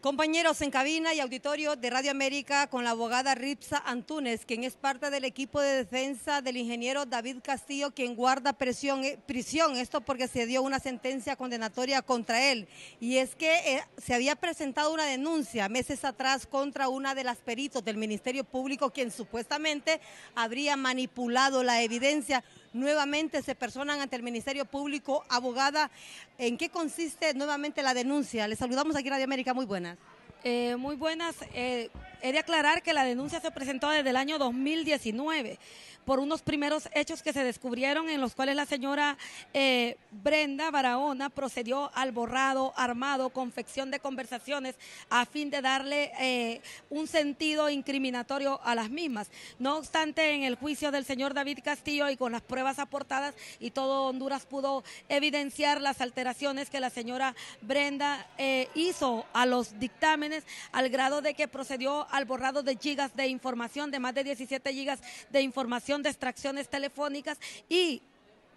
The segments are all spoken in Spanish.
Compañeros en cabina y auditorio de Radio América con la abogada Ripsa Antúnez, quien es parte del equipo de defensa del ingeniero David Castillo, quien guarda eh, prisión, esto porque se dio una sentencia condenatoria contra él. Y es que eh, se había presentado una denuncia meses atrás contra una de las peritos del Ministerio Público, quien supuestamente habría manipulado la evidencia nuevamente se personan ante el Ministerio Público. Abogada, ¿en qué consiste nuevamente la denuncia? Les saludamos aquí en Radio América, muy buenas. Eh, muy buenas. Eh, He de aclarar que la denuncia se presentó desde el año 2019 por unos primeros hechos que se descubrieron en los cuales la señora eh, Brenda Barahona procedió al borrado, armado, confección de conversaciones a fin de darle eh, un sentido incriminatorio a las mismas. No obstante, en el juicio del señor David Castillo y con las pruebas aportadas y todo Honduras pudo evidenciar las alteraciones que la señora Brenda eh, hizo a los dictámenes al grado de que procedió al borrado de gigas de información, de más de 17 gigas de información de extracciones telefónicas y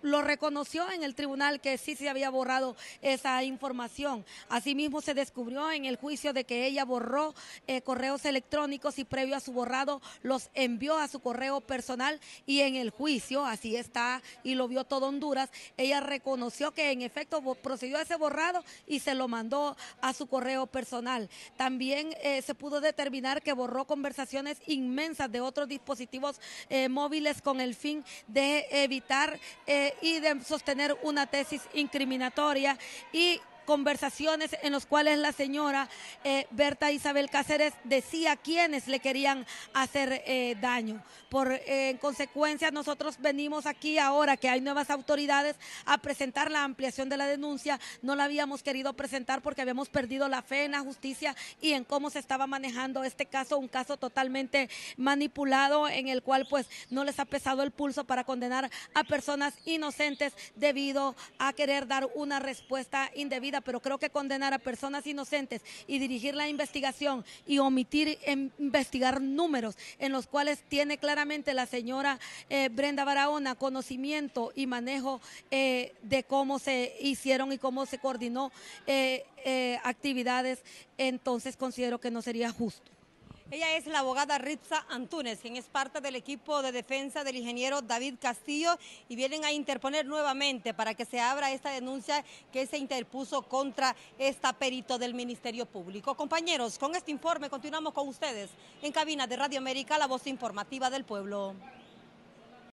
lo reconoció en el tribunal que sí se había borrado esa información. Asimismo, se descubrió en el juicio de que ella borró eh, correos electrónicos y previo a su borrado los envió a su correo personal y en el juicio, así está y lo vio todo Honduras, ella reconoció que en efecto procedió a ese borrado y se lo mandó a su correo personal. También eh, se pudo determinar que borró conversaciones inmensas de otros dispositivos eh, móviles con el fin de evitar y de sostener una tesis incriminatoria y conversaciones en las cuales la señora eh, Berta Isabel Cáceres decía quiénes le querían hacer eh, daño. Por, eh, en consecuencia, nosotros venimos aquí ahora que hay nuevas autoridades a presentar la ampliación de la denuncia. No la habíamos querido presentar porque habíamos perdido la fe en la justicia y en cómo se estaba manejando este caso, un caso totalmente manipulado en el cual pues no les ha pesado el pulso para condenar a personas inocentes debido a querer dar una respuesta indebida pero creo que condenar a personas inocentes y dirigir la investigación y omitir em, investigar números en los cuales tiene claramente la señora eh, Brenda Barahona conocimiento y manejo eh, de cómo se hicieron y cómo se coordinó eh, actividades, entonces considero que no sería justo. Ella es la abogada Ritza Antunes, quien es parte del equipo de defensa del ingeniero David Castillo y vienen a interponer nuevamente para que se abra esta denuncia que se interpuso contra esta perito del Ministerio Público. Compañeros, con este informe continuamos con ustedes en cabina de Radio América, la voz informativa del pueblo.